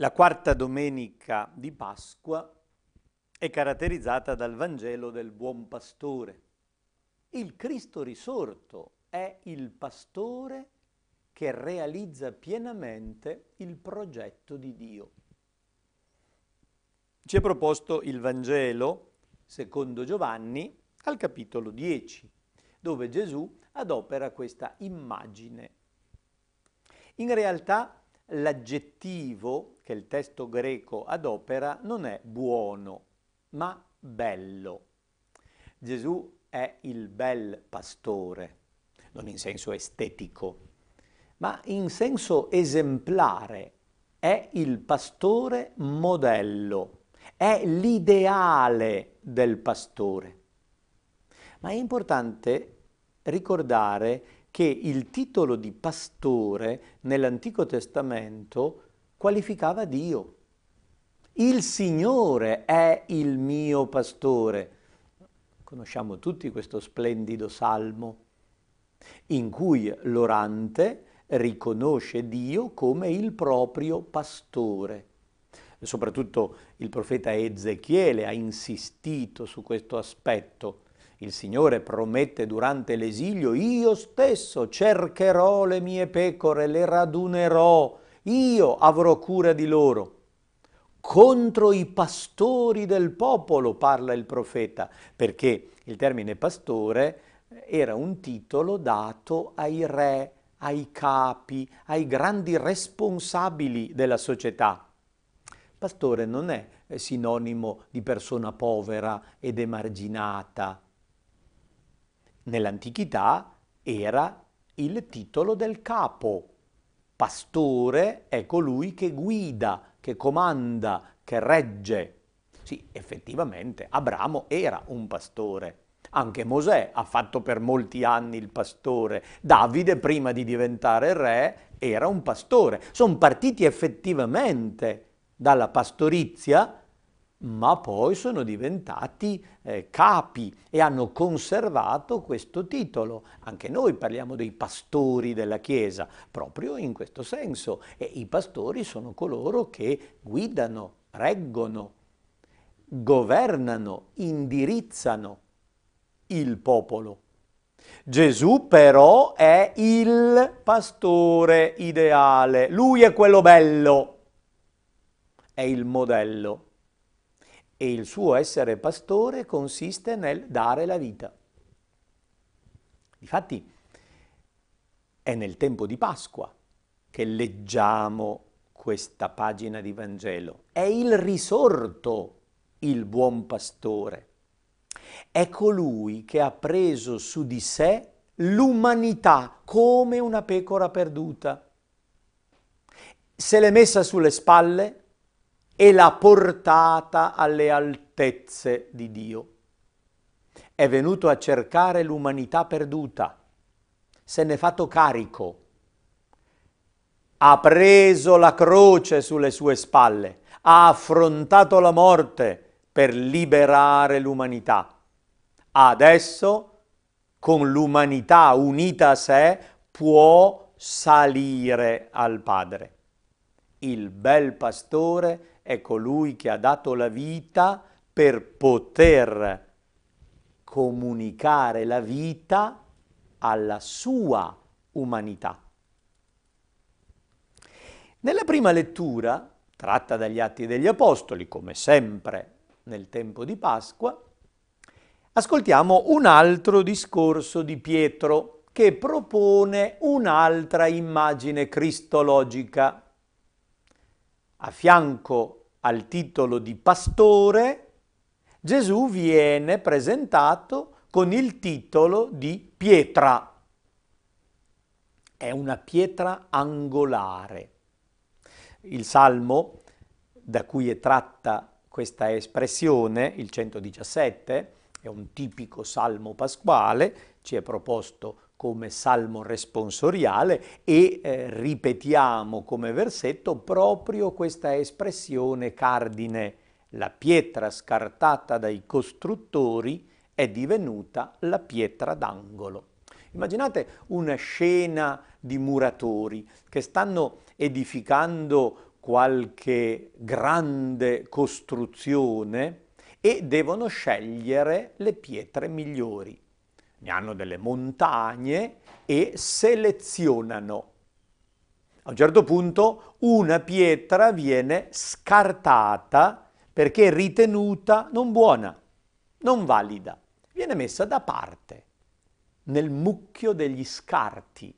La quarta domenica di Pasqua è caratterizzata dal Vangelo del Buon Pastore. Il Cristo risorto è il pastore che realizza pienamente il progetto di Dio. Ci è proposto il Vangelo secondo Giovanni al capitolo 10, dove Gesù adopera questa immagine. In realtà l'aggettivo che il testo greco adopera non è buono, ma bello. Gesù è il bel pastore, non in senso estetico, ma in senso esemplare. È il pastore modello, è l'ideale del pastore. Ma è importante ricordare che il titolo di pastore nell'Antico Testamento qualificava Dio. Il Signore è il mio pastore. Conosciamo tutti questo splendido salmo in cui l'orante riconosce Dio come il proprio pastore. Soprattutto il profeta Ezechiele ha insistito su questo aspetto. Il Signore promette durante l'esilio, io stesso cercherò le mie pecore, le radunerò, io avrò cura di loro. Contro i pastori del popolo parla il profeta, perché il termine pastore era un titolo dato ai re, ai capi, ai grandi responsabili della società. Pastore non è eh, sinonimo di persona povera ed emarginata. Nell'antichità era il titolo del capo Pastore è colui che guida, che comanda, che regge. Sì, effettivamente Abramo era un pastore. Anche Mosè ha fatto per molti anni il pastore. Davide, prima di diventare re, era un pastore. Sono partiti effettivamente dalla pastorizia ma poi sono diventati eh, capi e hanno conservato questo titolo. Anche noi parliamo dei pastori della Chiesa, proprio in questo senso. E i pastori sono coloro che guidano, reggono, governano, indirizzano il popolo. Gesù però è il pastore ideale, lui è quello bello, è il modello e il suo essere pastore consiste nel dare la vita. Difatti è nel tempo di Pasqua che leggiamo questa pagina di Vangelo. È il risorto il buon pastore. È colui che ha preso su di sé l'umanità come una pecora perduta. Se l'è messa sulle spalle e l'ha portata alle altezze di Dio. È venuto a cercare l'umanità perduta, se n'è fatto carico, ha preso la croce sulle sue spalle, ha affrontato la morte per liberare l'umanità. Adesso, con l'umanità unita a sé, può salire al Padre. Il bel pastore è colui ecco, che ha dato la vita per poter comunicare la vita alla sua umanità. Nella prima lettura, tratta dagli Atti degli Apostoli, come sempre nel tempo di Pasqua, ascoltiamo un altro discorso di Pietro che propone un'altra immagine cristologica. A fianco al titolo di pastore, Gesù viene presentato con il titolo di pietra. È una pietra angolare. Il salmo da cui è tratta questa espressione, il 117, è un tipico salmo pasquale, ci è proposto come salmo responsoriale e eh, ripetiamo come versetto proprio questa espressione cardine la pietra scartata dai costruttori è divenuta la pietra d'angolo. Immaginate una scena di muratori che stanno edificando qualche grande costruzione e devono scegliere le pietre migliori ne hanno delle montagne e selezionano. A un certo punto una pietra viene scartata perché è ritenuta non buona, non valida, viene messa da parte nel mucchio degli scarti.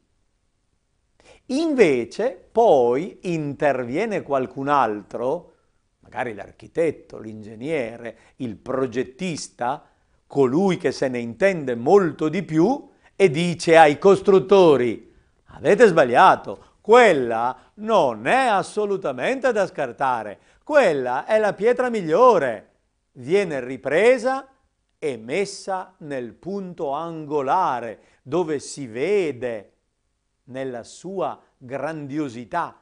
Invece poi interviene qualcun altro, magari l'architetto, l'ingegnere, il progettista, colui che se ne intende molto di più e dice ai costruttori avete sbagliato, quella non è assolutamente da scartare, quella è la pietra migliore, viene ripresa e messa nel punto angolare dove si vede nella sua grandiosità.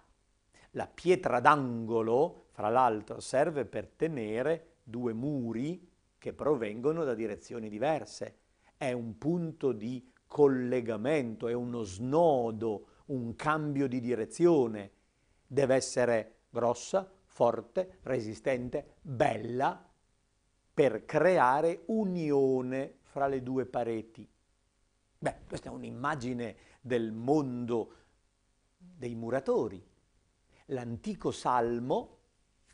La pietra d'angolo, fra l'altro, serve per tenere due muri che provengono da direzioni diverse. È un punto di collegamento, è uno snodo, un cambio di direzione. Deve essere grossa, forte, resistente, bella per creare unione fra le due pareti. Beh, questa è un'immagine del mondo dei muratori. L'antico salmo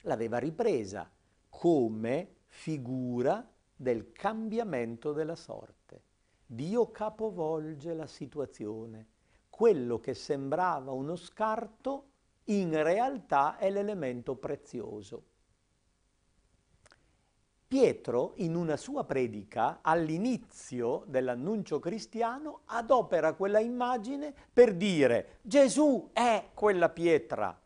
l'aveva ripresa come figura del cambiamento della sorte. Dio capovolge la situazione. Quello che sembrava uno scarto in realtà è l'elemento prezioso. Pietro, in una sua predica, all'inizio dell'annuncio cristiano, adopera quella immagine per dire Gesù è quella pietra.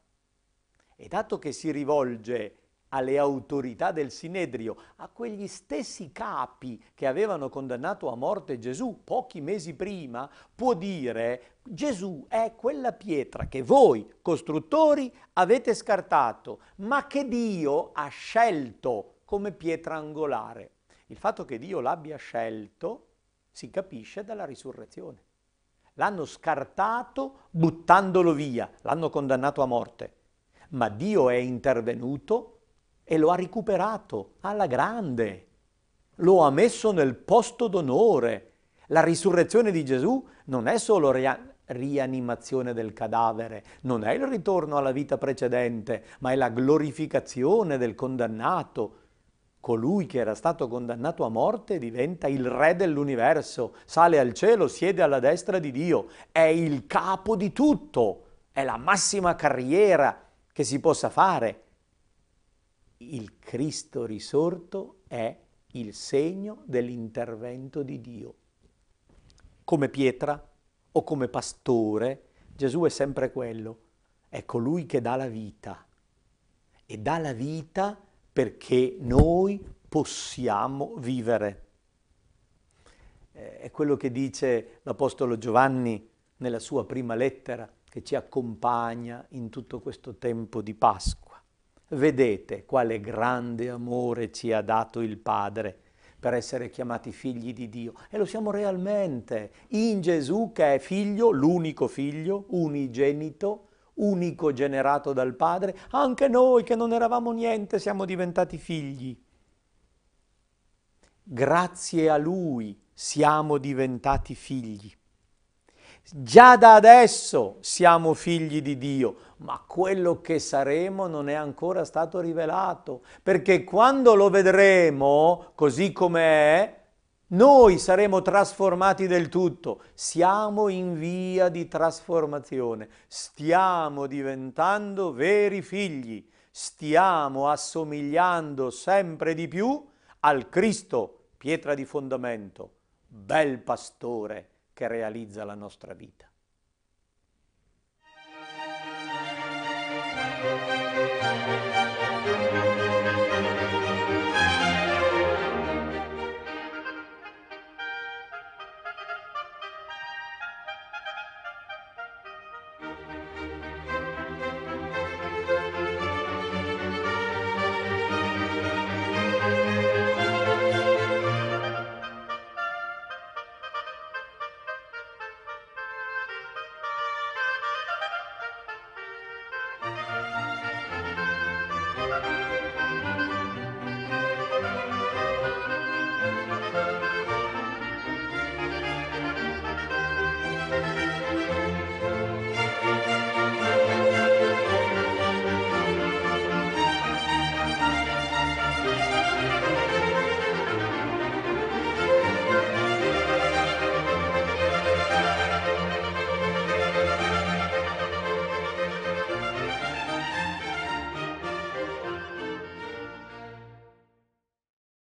E dato che si rivolge alle autorità del Sinedrio, a quegli stessi capi che avevano condannato a morte Gesù pochi mesi prima, può dire Gesù è quella pietra che voi costruttori avete scartato, ma che Dio ha scelto come pietra angolare. Il fatto che Dio l'abbia scelto si capisce dalla risurrezione. L'hanno scartato buttandolo via, l'hanno condannato a morte, ma Dio è intervenuto e lo ha recuperato alla grande. Lo ha messo nel posto d'onore. La risurrezione di Gesù non è solo ria- rianimazione del cadavere, non è il ritorno alla vita precedente, ma è la glorificazione del condannato. Colui che era stato condannato a morte diventa il re dell'universo, sale al cielo, siede alla destra di Dio, è il capo di tutto, è la massima carriera che si possa fare il Cristo risorto è il segno dell'intervento di Dio. Come pietra o come pastore, Gesù è sempre quello, è colui che dà la vita e dà la vita perché noi possiamo vivere. Eh, è quello che dice l'Apostolo Giovanni nella sua prima lettera che ci accompagna in tutto questo tempo di Pasqua. Vedete quale grande amore ci ha dato il Padre per essere chiamati figli di Dio e lo siamo realmente in Gesù che è figlio, l'unico figlio, unigenito, unico generato dal Padre, anche noi che non eravamo niente siamo diventati figli. Grazie a Lui siamo diventati figli. Già da adesso siamo figli di Dio, ma quello che saremo non è ancora stato rivelato, perché quando lo vedremo così come è, noi saremo trasformati del tutto, siamo in via di trasformazione, stiamo diventando veri figli, stiamo assomigliando sempre di più al Cristo, pietra di fondamento, bel pastore che realizza la nostra vita.